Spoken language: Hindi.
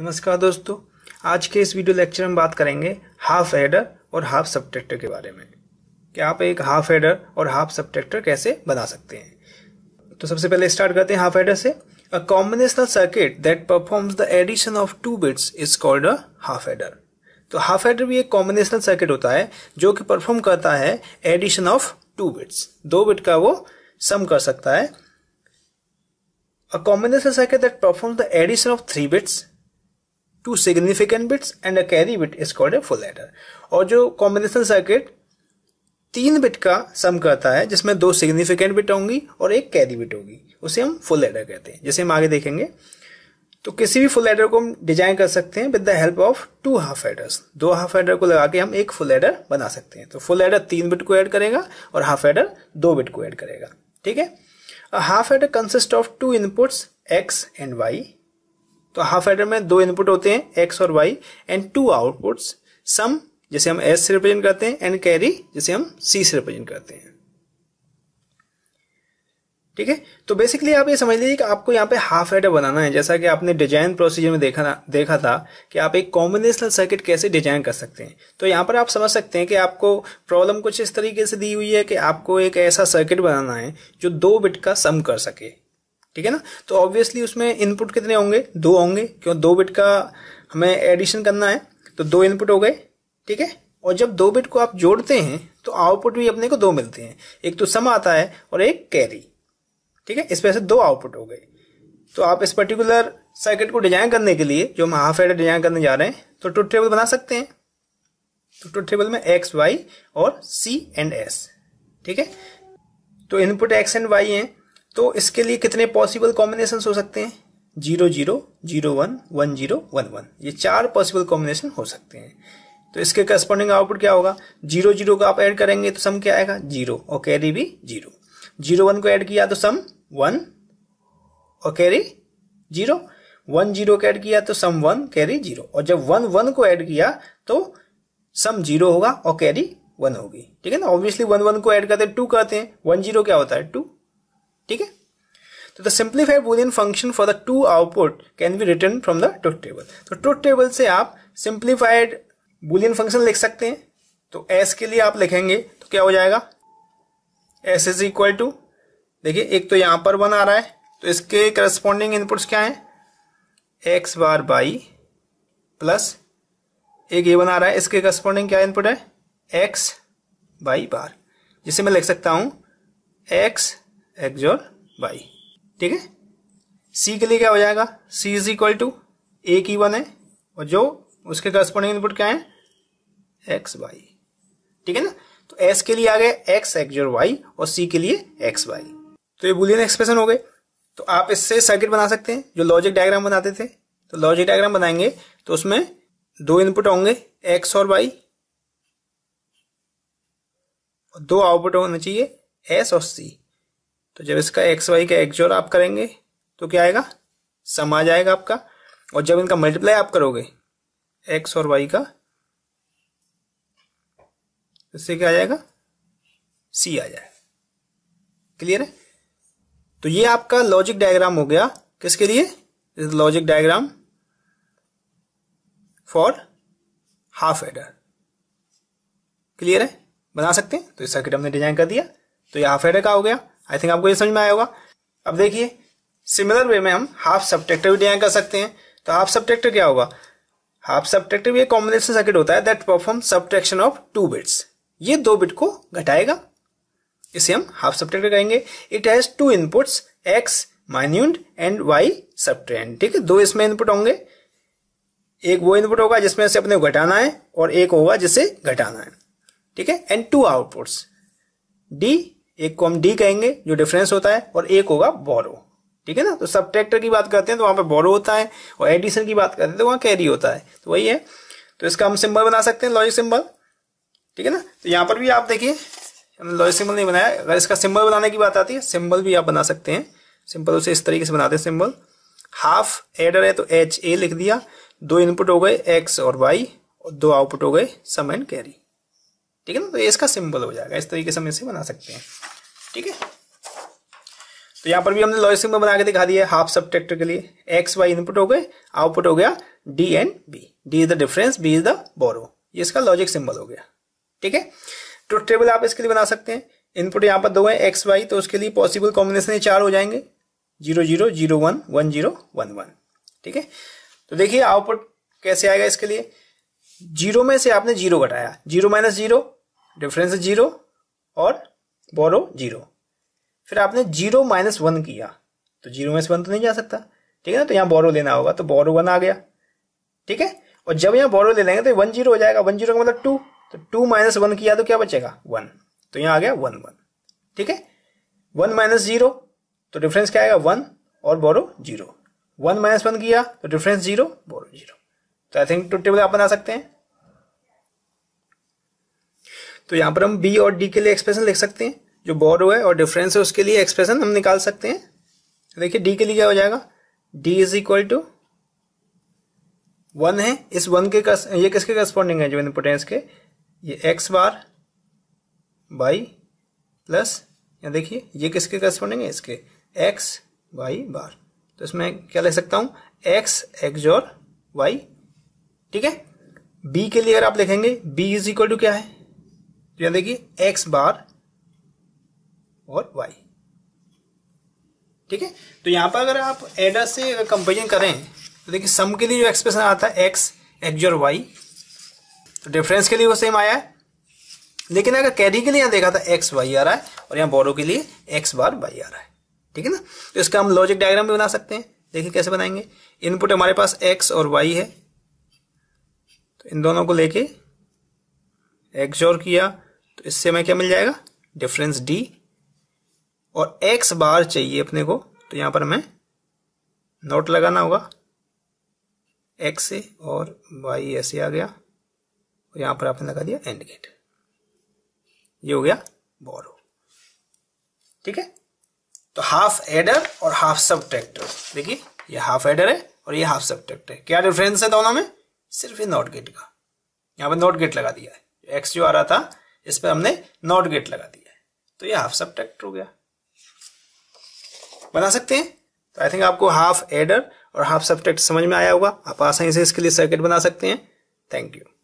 नमस्कार दोस्तों आज के इस वीडियो लेक्चर में बात करेंगे हाफ एडर और हाफ सब्ट्रैक्टर के बारे में कि आप एक हाफ एडर और हाफ सब्ट्रैक्टर कैसे बना सकते हैं तो सबसे पहले स्टार्ट करते हैं हाफ एडर से a combinational circuit that performs the addition of two bits is called a half adder तो हाफ एडर भी एक कॉम्बिनेशनल सर्किट होता है जो कि परफॉर्म करता है एडिशन ऑफ टू बिट्स दो बिट का वो सम कर सकता है a combinational circuit that perform the addition of three bits two significant bits and a carry bit is called a full adder और जो कॉम्बिनेशन सर्किट तीन बिट का सम करता है जिसमें दो सिग्निफिकेंट बिट होंगी और एक कैरी बिट होगी उसे हम फुल एडर कहते हैं जैसे हम आगे देखेंगे तो किसी भी फुल एडर को हम डिजाइन कर सकते हैं with the help of two half adders दो हाफ एडर को लगा के हम एक फुल एडर बना सकते हैं तो फुल एडर तीन बिट को ऐड करेगा और हाफ एडर दो बिट को ऐड करेगा ठीक है half adder consist of two inputs X and Y तो हाफ एडर में दो इनपुट होते हैं एक्स और Y and two outputs sum जैसे हम एस से रिप्रेजेंट करते हैं एंड कैरी जैसे हम सी से रिप्रेजेंट करते हैं ठीक है तो बेसिकली आप ये समझ लीजिए कि आपको यहाँ पे हाफ एडर बनाना है जैसा कि आपने डिजाइन प्रोसीजर में देखा था देखा था कि आप एक कॉम्बिनेशनल सर्किट कैसे डिजाइन कर सकते हैं तो यहाँ पर आप समझ सकते हैं कि आपको प्रॉब्लम कुछ इस तरीके से दी हुई है कि आपको एक ऐसा सर्किट बनाना है जो दो बिट का सम कर सके ठीक है ना तो ऑब्वियसली उसमें इनपुट कितने होंगे दो होंगे क्यों दो बिट का हमें एडिशन करना है तो दो इनपुट हो गए ठीक है और जब दो बिट को आप जोड़ते हैं तो आउटपुट भी अपने को दो मिलते हैं एक तो सम आता है और एक कैरी ठीक है इसमें से दो आउटपुट हो गए तो आप इस पर्टिकुलर सर्किट को डिजाइन करने के लिए जो हम हाफ एड डिजाइन करने जा रहे हैं तो ट्रुथ टेबल बना सकते हैं तो टूथ टेबल में एक्स वाई और सी एंड एस ठीक है तो इनपुट एक्स एंड वाई हैं तो इसके लिए कितने पॉसिबल कॉम्बिनेशन हो सकते हैं zero zero zero one one zero one one ये चार पॉसिबल कॉम्बिनेशन हो सकते हैं तो इसके करस्पॉन्डिंग आउटपुट क्या होगा जीरो जीरो को आप ऐड करेंगे तो सम क्या आएगा जीरो और कैरी भी जीरो जीरो वन को ऐड किया तो सम वन और कैरी जीरो वन जीरो को ऐड किया तो सम वन कैरी जीरो और जब वन वन को ऐड किया तो सम जीरो होगा और कैरी वन होगी ठीक है ना ऑब्वियसली वन वन को ऐड करते टू करते हैं वन जीरो क्या होता है टू ठीक है तो the simplified Boolean function for the two output can be return from the truth table तो ट्रुथ टेबल से आप सिंप्लीफाइड बुलियन फंक्शन लिख सकते हैं तो एस के लिए आप लिखेंगे तो क्या हो जाएगा एस इज इक्वल टू देखिए एक तो यहां पर वन आ रहा है तो इसके करस्पॉन्डिंग इनपुट्स क्या है एक्स बार बाई प्लस एक ये आ रहा है इसके करस्पॉन्डिंग क्या इनपुट है एक्स बाई बार जिसे मैं लिख सकता हूं एक्स एक्स और वाई ठीक है सी के लिए क्या हो जाएगा C is equal to A की वन है और जो उसके करस्पॉन्डिंग इनपुट क्या है एक्स वाई ठीक है ना तो एस के लिए आ गए एक्स एक्स और वाई और सी के लिए एक्स वाई तो ये बुलियन एक्सप्रेशन हो गए तो आप इससे सर्किट बना सकते हैं जो लॉजिक डायग्राम बनाते थे तो लॉजिक डायग्राम बनाएंगे तो उसमें दो इनपुट होंगे एक्स और वाई और दो आउटपुट होना चाहिए एस और सी तो जब इसका एक्स वाई का एक्जोर आप करेंगे तो क्या आएगा सम आ जाएगा आपका और जब इनका मल्टीप्लाई आप करोगे एक्स और वाई का इससे क्या आ जाएगा सी आ जाएगा क्लियर है तो ये आपका लॉजिक डायग्राम हो गया किसके लिए logic diagram for half adder clear है बना सकते हैं तो इस सर्किट हमने डिजाइन कर दिया तो ये हाफ एडर का हो गया आई थिंक आपको ये समझ में आया होगा अब देखिए सिमिलर वे में हम हाफ सब्टेक्टर भी डिजाइन कर सकते हैं तो हाफ सब्टेक्टर क्या होगा हाफ सब्टेक्टर भी एक कॉम्बिनेशन सर्किट होता है that perform subtraction of two bits ये दो बिट को घटाएगा इसे हम हाफ सब्टेक्टर कहेंगे it has two inputs X minuend and Y subtrahend ठीक है दो इसमें इनपुट होंगे एक वो इनपुट होगा जिसमें से अपने घटाना है और एक होगा जिसे घटाना है ठीक है एंड टू आउटपुट्स डी एक को हम डी कहेंगे जो डिफरेंस होता है और एक होगा बोरो ठीक है ना तो सब ट्रैक्टर की बात करते हैं तो वहां पर बोरो होता है और एडिशन की बात करते हैं तो वहां कैरी होता है तो वही है तो इसका हम सिंबल बना सकते हैं लॉजिक सिंबल ठीक है ना तो यहां पर भी आप देखिए हमने लॉजिक सिंबल नहीं बनाया अगर इसका सिंबल बनाने की बात आती है सिंबल भी आप बना सकते हैं सिंपल उसे इस तरीके से बनाते हैं सिंबल हाफ एडर है तो एच ए लिख दिया दो इनपुट हो गए एक्स और वाई और दो आउटपुट हो गए सम एंड कैरी ठीक है ना तो इसका सिंबल हो जाएगा इस तरीके से हम इसे बना सकते हैं ठीक है तो यहाँ पर भी हमने लॉजिक सिंबल बना के दिखा दिया हाफ सब्ट्रैक्टर के लिए एक्स वाई इनपुट हो गए आउटपुट हो गया D and B D is the difference B is the borrow इसका लॉजिक सिंबल हो गया ठीक है ट्रुथ तो टेबल आप इसके लिए बना सकते हैं इनपुट यहाँ पर दो है एक्स वाई तो उसके लिए पॉसिबल कॉम्बिनेशन चार हो जाएंगे zero zero zero one one zero one one ठीक है तो देखिए आउटपुट कैसे आएगा इसके लिए जीरो में से आपने जीरो घटाया zero minus zero difference zero और बोरो जीरो फिर आपने जीरो माइनस वन किया तो जीरो माइनस वन तो नहीं जा सकता ठीक है ना तो यहाँ बोरो लेना होगा तो बोरो वन आ गया ठीक है और जब यहाँ बोरो ले लेंगे तो वन जीरो हो जाएगा वन जीरो का मतलब टू तो टू माइनस वन किया तो क्या बचेगा वन तो यहाँ आ गया वन वन ठीक है वन माइनस जीरो तो डिफरेंस क्या आएगा वन और borrow zero one minus one किया तो डिफरेंस जीरो बोरो जीरो तो आई थिंक टू टेबल आप बना सकते हैं तो यहां पर हम बी और डी के लिए एक्सप्रेशन लिख सकते हैं जो बोरो है और डिफरेंस है उसके लिए एक्सप्रेशन हम निकाल सकते हैं देखिए डी के लिए क्या हो जाएगा D is equal to one है इस वन के कस, ये किसके करस्पॉन्डिंग है जो इम्पोर्टेंस के ये एक्स बार बाई प्लस या देखिए ये किसके करस्पॉन्डिंग है इसके एक्स वाई बार तो इसमें क्या लिख सकता हूं एक्स एक्स और वाई ठीक है बी के लिए अगर आप लिखेंगे बी इज इक्वल टू क्या है तो यहां देखिए एक्स बार और वाई ठीक है तो यहां पर अगर आप एडा से कंपेरिजन करें तो देखिए सम के लिए जो एक्सप्रेशन आता है एक्स एक्स और वाई तो डिफरेंस के लिए वो सेम आया है लेकिन अगर कैरी के लिए यहां देखा था एक्स वाई आ रहा है और यहां बोरो के लिए एक्स बार वाई आ रहा है ठीक है ना तो इसका हम लॉजिक डायग्राम भी बना सकते हैं देखिए कैसे बनाएंगे इनपुट हमारे पास एक्स और वाई है तो इन दोनों को लेके एक्स और किया तो इससे हमें क्या मिल जाएगा डिफरेंस डी और एक्स बार चाहिए अपने को तो यहां पर हमें नोट लगाना होगा एक्स और वाई ऐसे आ गया और यहां पर आपने लगा दिया एंड गेट ये हो गया बोरो ठीक है तो हाफ एडर और हाफ सब ट्रैक्टर देखिए ये हाफ एडर है और ये हाफ सब ट्रैक्टर है क्या डिफरेंस है दोनों में सिर्फ ये नॉट गेट का यहां पर नॉट गेट लगा दिया है एक्स जो आ रहा था इस पर हमने नॉट गेट लगा दिया है तो ये हाफ सब्ट्रैक्ट हो गया बना सकते हैं तो आई थिंक आपको हाफ एडर और हाफ सब्ट्रैक्ट समझ में आया होगा आप आसानी से इसके लिए सर्किट बना सकते हैं थैंक यू